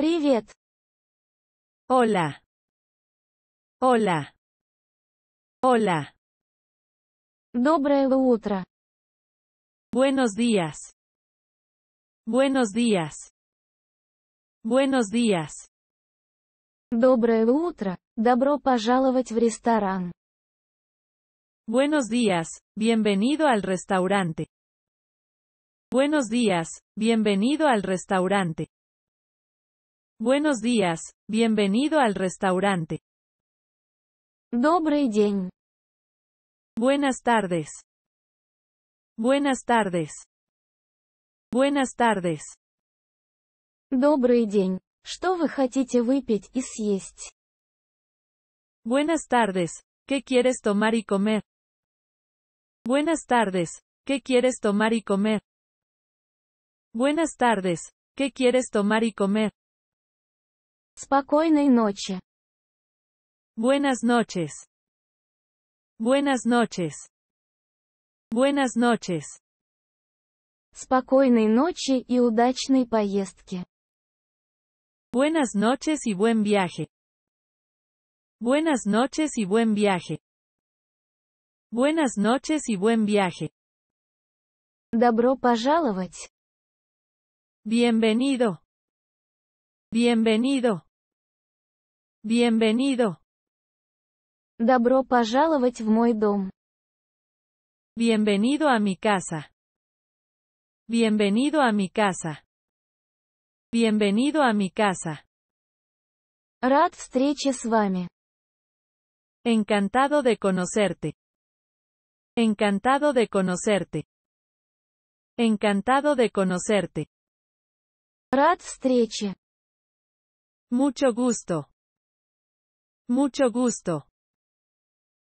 Привет. Hola. Hola. Hola. Доброе утро. Buenos días. Buenos días. Buenos días. Доброе утро. Добро пожаловать в Buenos días, bienvenido al restaurante. Buenos días, bienvenido al restaurante. Buenos días, bienvenido al restaurante. Добрый день. Buenas tardes. Buenas tardes. Buenas tardes. Добрый день. Buenas tardes. ¿Qué quieres tomar y comer? Buenas tardes. ¿Qué quieres tomar y comer? Buenas tardes. ¿Qué quieres tomar y comer? Спокойной ночи. Buenas noches. Buenas noches. Buenas noches. Спокойной ночи и удачной поездки. Buenas noches y buen viaje. Buenas noches y buen viaje. Buenas noches y buen viaje. Добро пожаловать. Bienvenido. Bienvenido. Bienvenido. Добро пожаловать в мой дом. Bienvenido a mi casa. Bienvenido a mi casa. Bienvenido a mi casa. Рад встрече с вами. Encantado de conocerte. Encantado de conocerte. Encantado de conocerte. Рад встрече. Mucho gusto. Mucho gusto.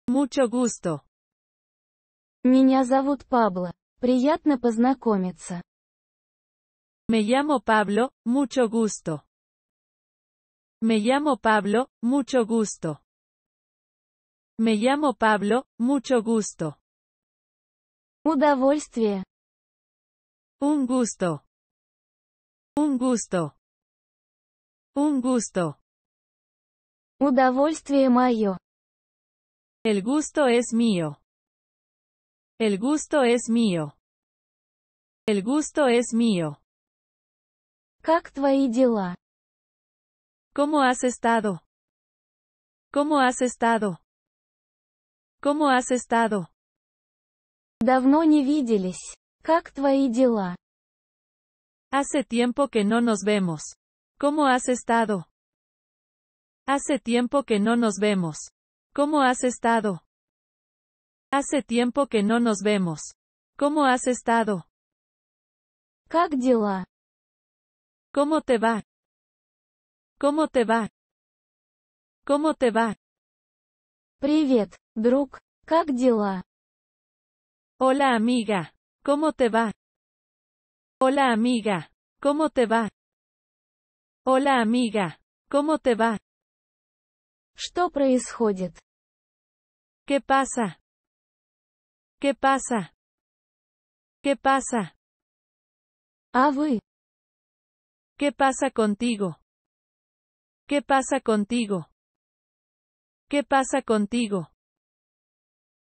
Mucho gusto. Меня зовут Pablo. Приятно познакомиться. Me llamo Pablo, mucho gusto. Me llamo Pablo, mucho gusto. Me llamo Pablo, mucho gusto. Удовольствие. Un gusto. Un gusto. Un gusto. El gusto es mío. El gusto es mío. El gusto es mío. ¿Cómo has estado? ¿Cómo has estado? ¿Cómo has estado? Hace tiempo que no nos vemos. ¿Cómo has estado? Hace tiempo que no nos vemos. ¿Cómo has estado? Hace tiempo que no nos vemos. ¿Cómo has estado? ¿Cómo te va? ¿Cómo te va? ¿Cómo te va? Привет, друг. Как Hola amiga. ¿Cómo te va? Hola amiga. ¿Cómo te va? Hola amiga. ¿Cómo te va? ¿Qué pasa? ¿Qué pasa? ¿Qué pasa? ¿Qué pasa contigo? ¿Qué pasa contigo? ¿Qué pasa contigo?